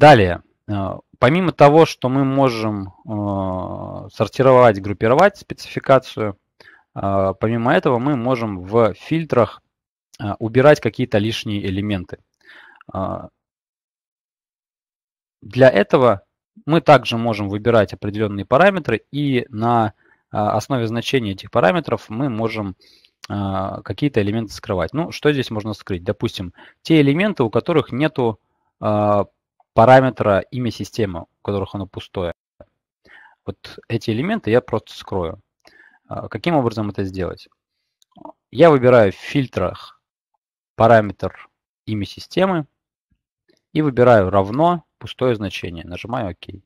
Далее, э, помимо того, что мы можем э, сортировать, группировать спецификацию, э, помимо этого мы можем в фильтрах убирать какие-то лишние элементы. Для этого мы также можем выбирать определенные параметры и на основе значения этих параметров мы можем какие-то элементы скрывать. Ну, что здесь можно скрыть? Допустим, те элементы, у которых нету параметра имя системы, у которых оно пустое. Вот эти элементы я просто скрою. А, каким образом это сделать? Я выбираю в фильтрах параметр имя системы и выбираю равно пустое значение. Нажимаю ОК.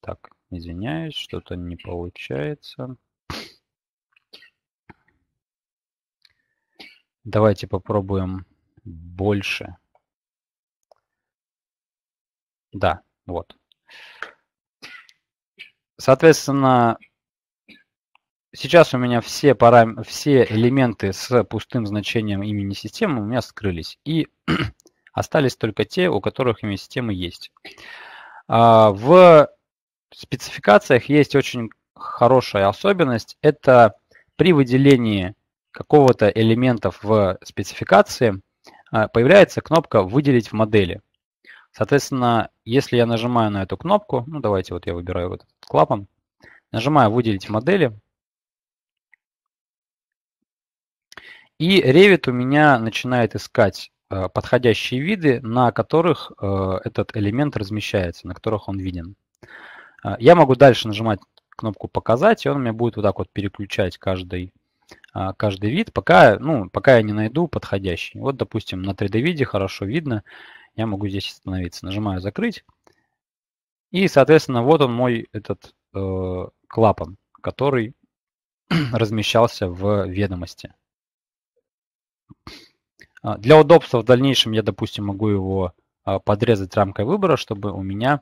Так, извиняюсь, что-то не получается. Давайте попробуем больше. Да, вот. Соответственно, сейчас у меня все, парам... все элементы с пустым значением имени системы у меня скрылись. И остались только те, у которых имя системы есть. А, в спецификациях есть очень хорошая особенность. Это при выделении какого-то элементов в спецификации а, появляется кнопка «Выделить в модели». Соответственно, если я нажимаю на эту кнопку, ну давайте вот я выбираю вот этот клапан, нажимаю «Выделить модели», и Revit у меня начинает искать э, подходящие виды, на которых э, этот элемент размещается, на которых он виден. Э, я могу дальше нажимать кнопку «Показать», и он меня будет вот так вот переключать каждый а, каждый вид, пока, ну, пока я не найду подходящий. Вот, допустим, на 3D-виде хорошо видно, я могу здесь остановиться. Нажимаю «Закрыть». И, соответственно, вот он мой этот э, клапан, который размещался в ведомости. А, для удобства в дальнейшем я, допустим, могу его а, подрезать рамкой выбора, чтобы у меня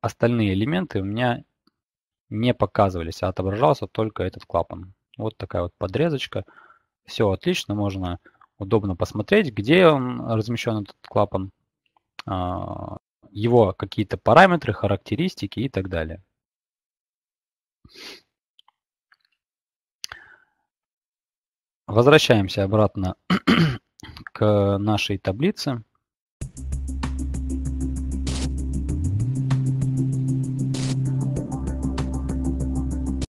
остальные элементы у меня не показывались, а отображался только этот клапан. Вот такая вот подрезочка. Все отлично, можно удобно посмотреть, где он размещен, этот клапан, а, его какие-то параметры, характеристики и так далее. Возвращаемся обратно к нашей таблице.